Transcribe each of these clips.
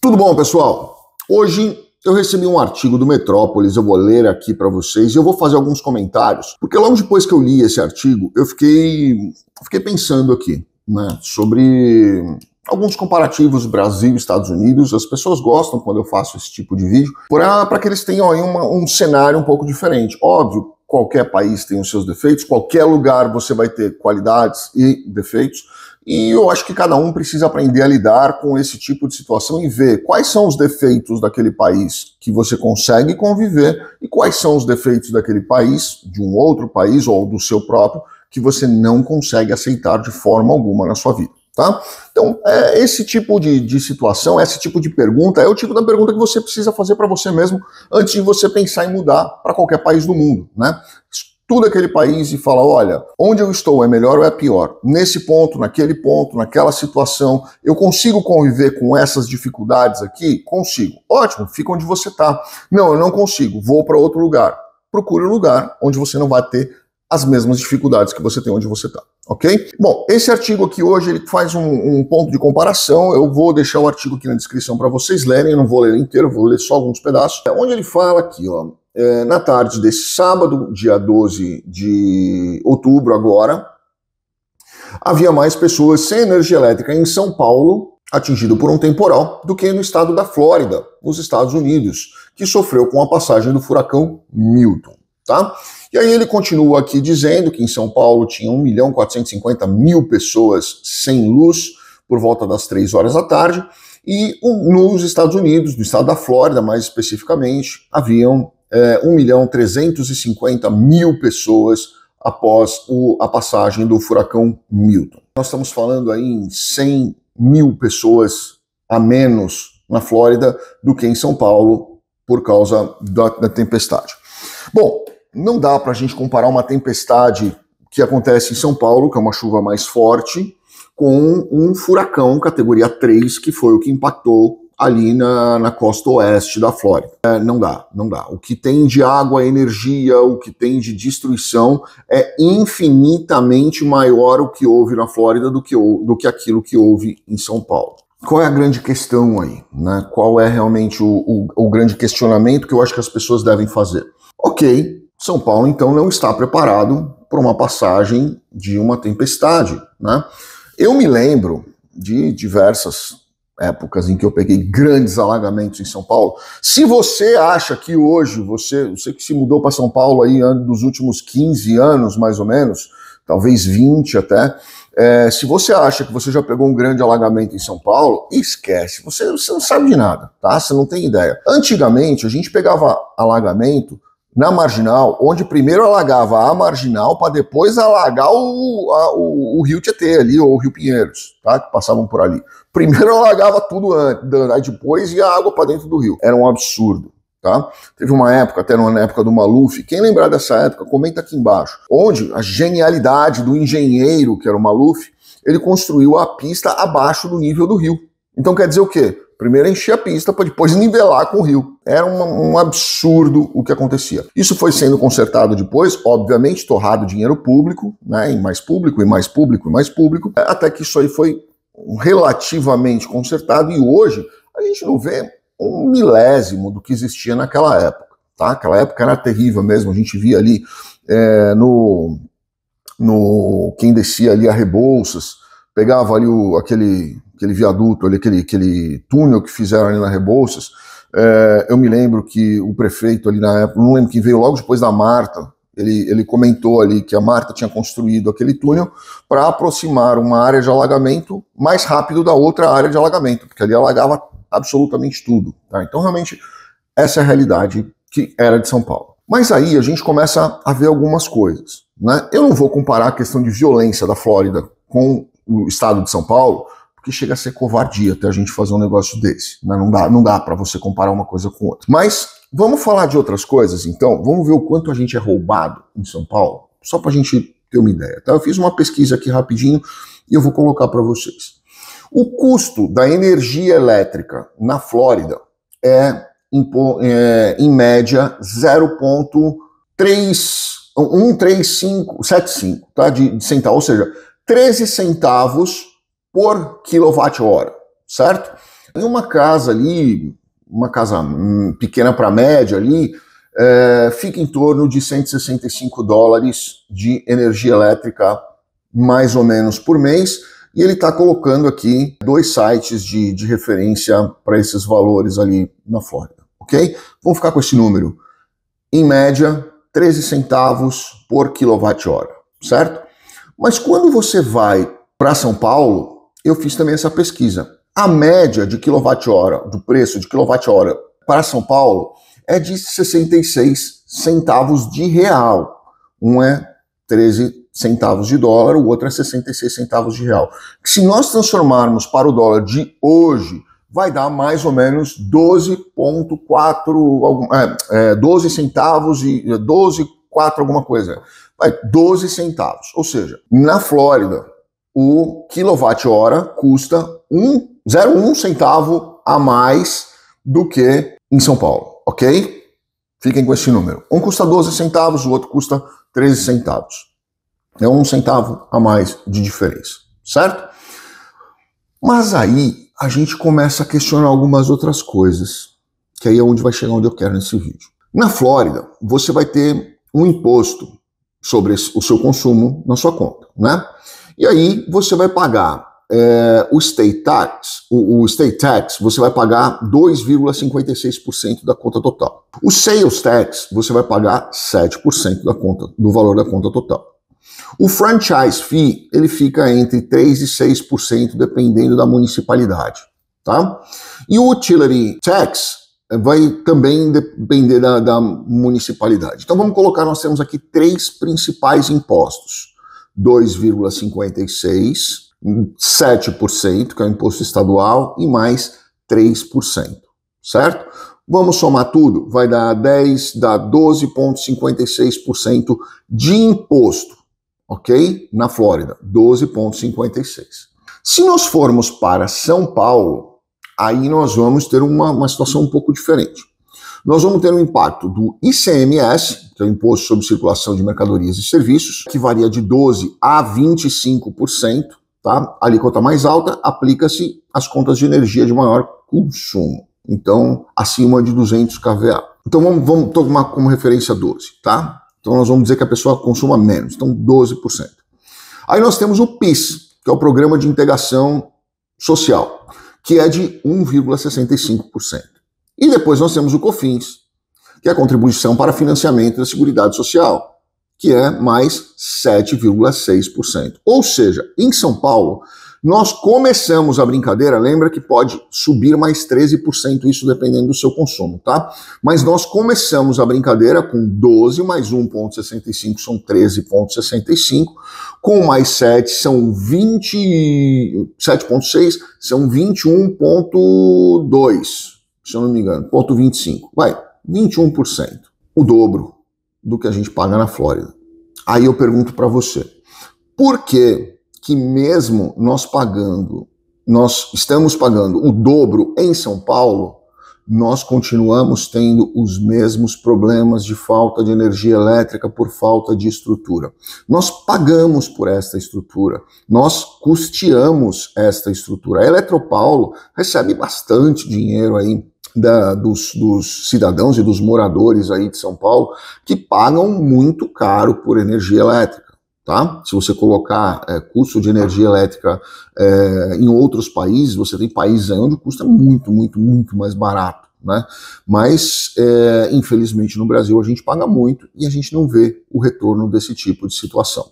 Tudo bom, pessoal? Hoje eu recebi um artigo do Metrópolis, eu vou ler aqui para vocês e eu vou fazer alguns comentários, porque logo depois que eu li esse artigo, eu fiquei, fiquei pensando aqui né, sobre alguns comparativos Brasil e Estados Unidos. As pessoas gostam quando eu faço esse tipo de vídeo, para que eles tenham aí uma, um cenário um pouco diferente. Óbvio, qualquer país tem os seus defeitos, qualquer lugar você vai ter qualidades e defeitos. E eu acho que cada um precisa aprender a lidar com esse tipo de situação e ver quais são os defeitos daquele país que você consegue conviver e quais são os defeitos daquele país, de um outro país ou do seu próprio, que você não consegue aceitar de forma alguma na sua vida. Tá? Então, é, esse tipo de, de, situação, esse tipo de pergunta é o tipo da pergunta que você precisa fazer para você mesmo antes de você pensar em mudar para qualquer país do mundo. Né? Estuda aquele país e fala: olha, onde eu estou é melhor ou é pior? Nesse ponto, naquele ponto, naquela situação, eu consigo conviver com essas dificuldades aqui? Consigo. Ótimo, fica onde você está. Não, eu não consigo, vou para outro lugar. Procure um lugar onde você não vai ter as mesmas dificuldades que você tem onde você está, ok? Bom, esse artigo aqui hoje ele faz um, um, ponto de comparação. Eu vou deixar o artigo aqui na descrição para vocês lerem. Eu não vou ler inteiro, vou ler só alguns pedaços. É onde ele fala aqui, ó, é, na tarde desse sábado, dia 12 de outubro agora, havia mais pessoas sem energia elétrica em São Paulo, atingido por um temporal, do que no estado da Flórida, nos Estados Unidos, que sofreu com a passagem do furacão Milton, tá? E aí ele continua aqui dizendo que em São Paulo tinha 1 milhão 450 mil pessoas sem luz por volta das 3 horas da tarde, e nos Estados Unidos, no estado da Flórida mais especificamente, haviam é, 1 milhão 350 mil pessoas após o, a passagem do furacão Milton. Nós estamos falando aí em 100 mil pessoas a menos na Flórida do que em São Paulo por causa da, da tempestade. Bom, não dá para a gente comparar uma tempestade que acontece em São Paulo, que é uma chuva mais forte, com um furacão categoria 3, que foi o que impactou ali na, na costa oeste da Flórida. É, não dá, não dá. O que tem de água, é energia, o que tem de destruição é infinitamente maior o que houve na Flórida do que, do que aquilo que houve em São Paulo. Qual é a grande questão aí? Né? Qual é realmente o, o, o grande questionamento que eu acho que as pessoas devem fazer? Ok, são Paulo, então, não está preparado para uma passagem de uma tempestade. Né? Eu me lembro de diversas épocas em que eu peguei grandes alagamentos em São Paulo. Se você acha que hoje, você, você que se mudou para São Paulo aí dos últimos 15 anos, mais ou menos, talvez 20 até, é, se você acha que você já pegou um grande alagamento em São Paulo, esquece, você, você não sabe de nada, tá? Você não tem ideia. Antigamente, a gente pegava alagamento na marginal, onde primeiro alagava a marginal para depois alagar o, a, o, o, rio Tietê ali, ou o rio Pinheiros, tá? Que passavam por ali. Primeiro alagava tudo antes, aí depois ia a água para dentro do rio. Era um absurdo. Tá? Teve uma época, até na época do Maluf, quem lembrar dessa época, comenta aqui embaixo, onde a genialidade do engenheiro, que era o Maluf, ele construiu a pista abaixo do nível do rio. Então quer dizer o quê? Primeiro encher a pista para depois nivelar com o rio. Era um, um, absurdo o que acontecia. Isso foi sendo consertado depois, obviamente, torrado dinheiro público, né, em mais público, e mais público, e mais público, até que isso aí foi relativamente consertado e hoje a gente não vê um milésimo do que existia naquela época. Tá? Aquela época era terrível mesmo, a gente via ali é, no, no quem descia ali a Rebouças, pegava ali o, aquele aquele viaduto, ali, aquele, aquele túnel que fizeram ali na Rebouças, é, eu me lembro que o prefeito ali na época, não lembro quem veio logo depois da Marta, ele, ele comentou ali que a Marta tinha construído aquele túnel para aproximar uma área de alagamento mais rápido da outra área de alagamento, porque ali alagava absolutamente tudo. Tá? Então, realmente, essa é a realidade que era de São Paulo. Mas aí a gente começa a ver algumas coisas. Né? Eu não vou comparar a questão de violência da Flórida com o estado de São Paulo, porque chega a ser covardia até a gente fazer um negócio desse. Né? Não dá, não dá para você comparar uma coisa com outra. Mas vamos falar de outras coisas, então. Vamos ver o quanto a gente é roubado em São Paulo, só para a gente ter uma ideia. Tá? Eu fiz uma pesquisa aqui rapidinho e eu vou colocar para vocês. O custo da energia elétrica na Flórida é, é em média 0,3 13575, tá? De, de centavo, ou seja, 13 centavos por quilowatt-hora, certo? Em uma casa ali, uma casa hum, pequena para média ali, é, fica em torno de 165 dólares de energia elétrica, mais ou menos por mês. E ele está colocando aqui dois sites de, de referência para esses valores ali na Flórida, ok? Vamos ficar com esse número. Em média, 13 centavos por quilowatt-hora, certo? Mas quando você vai para São Paulo, eu fiz também essa pesquisa. A média de quilowatt-hora, do preço de quilowatt-hora para São Paulo é de 66 centavos de real. Um é 13 centavos de dólar, o outro é 66 centavos de real. Se nós transformarmos para o dólar de hoje, vai dar mais ou menos 12,4 é, 12 é, centavos e 12,4 alguma coisa. Vai 12 centavos. Ou seja, na Flórida, o quilowatt-hora custa um, 0,1 centavo a mais do que em São Paulo, ok? Fiquem com esse número. Um custa 12 centavos, o outro custa 13 centavos. É um centavo a mais de diferença, certo? Mas aí a gente começa a questionar algumas outras coisas, que aí é onde vai chegar onde eu quero nesse vídeo. Na Flórida, você vai ter um imposto sobre o seu consumo na sua conta, né? E aí você vai pagar é, o state tax, o, o, state tax, você vai pagar 2,56% da conta total. O sales tax, você vai pagar 7% da conta, do valor da conta total. O franchise fee, ele fica entre 3 e 6% dependendo da municipalidade, tá? E o utility tax eh, vai também depender da, da municipalidade. Então vamos colocar, nós temos aqui três principais impostos 2,56%, que é o imposto estadual, e mais 3%, certo? Vamos somar tudo, vai dar 10, dá 12,56% de imposto, ok? Na Flórida, 12,56%. Se nós formos para São Paulo, aí nós vamos ter uma, uma situação um pouco diferente nós vamos ter um impacto do ICMS, que é o Imposto sobre Circulação de Mercadorias e Serviços, que varia de 12% a 25%. Tá? A alíquota mais alta aplica-se às contas de energia de maior consumo. Então, acima de 200 kVA. Então, vamos, vamos tomar como referência 12, tá? Então, nós vamos dizer que a pessoa consuma menos. Então, 12%. Aí nós temos o PIS, que é o Programa de Integração Social, que é de 1,65%. E depois nós temos o COFINS, que é a contribuição para financiamento da Seguridade Social, que é mais 7,6%. Ou seja, em São Paulo, nós começamos a brincadeira, lembra que pode subir mais 13%, isso dependendo do seu consumo, tá? Mas nós começamos a brincadeira com 12 mais 1,65 são 13,65, com mais 7 são 20, 7,6 são 21,2 se eu não me engano, ponto 25, vai, 21%, o dobro do que a gente paga na Flórida. Aí eu pergunto para você, por que que mesmo nós pagando, nós estamos pagando o dobro em São Paulo, nós continuamos tendo os mesmos problemas de falta de energia elétrica por falta de estrutura. Nós pagamos por esta estrutura, nós custeamos esta estrutura. A Eletropaulo recebe bastante dinheiro aí da, dos, dos, cidadãos e dos moradores aí de São Paulo que pagam muito caro por energia elétrica. Tá? Se você colocar é, custo de energia elétrica é, em outros países, você tem países aí onde custa muito, muito, muito mais barato. Né? Mas, é, infelizmente, no Brasil a gente paga muito e a gente não vê o retorno desse tipo de situação.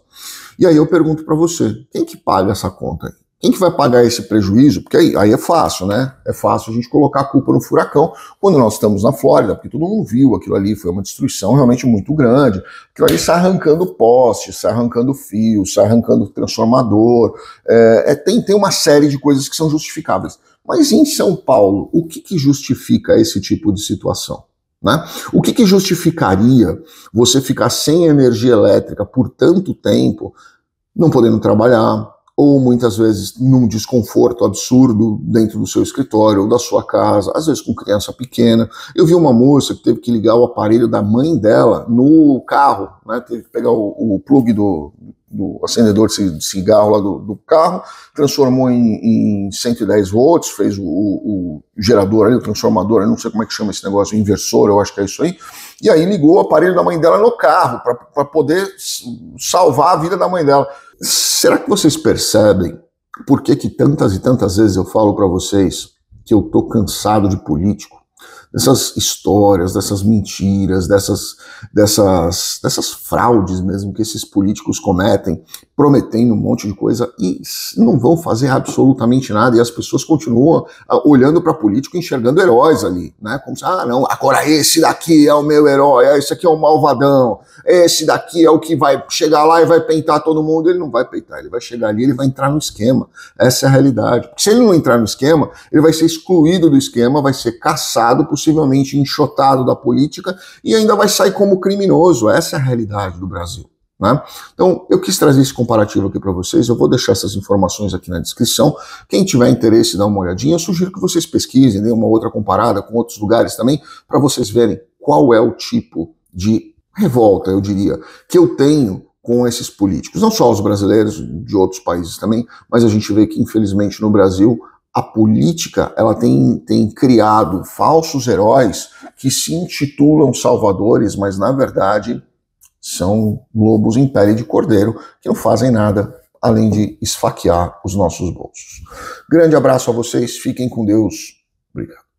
E aí eu pergunto para você: quem que paga essa conta aí? Quem que vai pagar esse prejuízo? Porque aí, aí é fácil, né? É fácil a gente colocar a culpa no furacão quando nós estamos na Flórida, porque todo mundo viu aquilo ali, foi uma destruição realmente muito grande. Aquilo ali está arrancando poste, está arrancando fio, está arrancando transformador. É, é, tem, tem uma série de coisas que são justificáveis. Mas em São Paulo, o que, que justifica esse tipo de situação? Né? O que, que, justificaria você ficar sem energia elétrica por tanto tempo, não podendo trabalhar, ou muitas vezes num desconforto absurdo dentro do seu escritório ou da sua casa, às vezes com criança pequena. Eu vi uma moça que teve que ligar o aparelho da mãe dela no carro, né? Teve que pegar o, o plug do, do acendedor de cigarro lá do, do carro, transformou em, em, 110 volts, fez o, o, gerador ali, o transformador, eu não sei como é que chama esse negócio, inversor, eu acho que é isso aí, e aí ligou o aparelho da mãe dela no carro para poder salvar a vida da mãe dela. Será que vocês percebem por que, que tantas e tantas vezes eu falo para vocês que eu tô cansado de político? dessas histórias, dessas mentiras, dessas, dessas, dessas fraudes mesmo que esses políticos cometem, prometendo um monte de coisa e não vão fazer absolutamente nada. E as pessoas continuam ah, olhando para político enxergando heróis ali, né? Como se, ah, não, agora esse daqui é o meu herói, ah, esse aqui é o malvadão, esse daqui é o que vai chegar lá e vai peitar todo mundo. Ele não vai peitar, ele vai chegar ali, ele vai entrar no esquema. Essa é a realidade. Porque se ele não entrar no esquema, ele vai ser excluído do esquema, vai ser caçado por possivelmente enxotado da política e ainda vai sair como criminoso. Essa é a realidade do Brasil. Né? Então, eu quis trazer esse comparativo aqui para vocês. Eu vou deixar essas informações aqui na descrição. Quem tiver interesse, dá uma olhadinha. Eu sugiro que vocês pesquisem, deem uma outra comparada com outros lugares também, para vocês verem qual é o tipo de revolta, eu diria, que eu tenho com esses políticos. Não só os brasileiros, de outros países também, mas a gente vê que, infelizmente, no Brasil, a política ela tem, tem criado falsos heróis que se intitulam salvadores, mas na verdade são lobos em pele de cordeiro que não fazem nada além de esfaquear os nossos bolsos. Grande abraço a vocês, fiquem com Deus. Obrigado.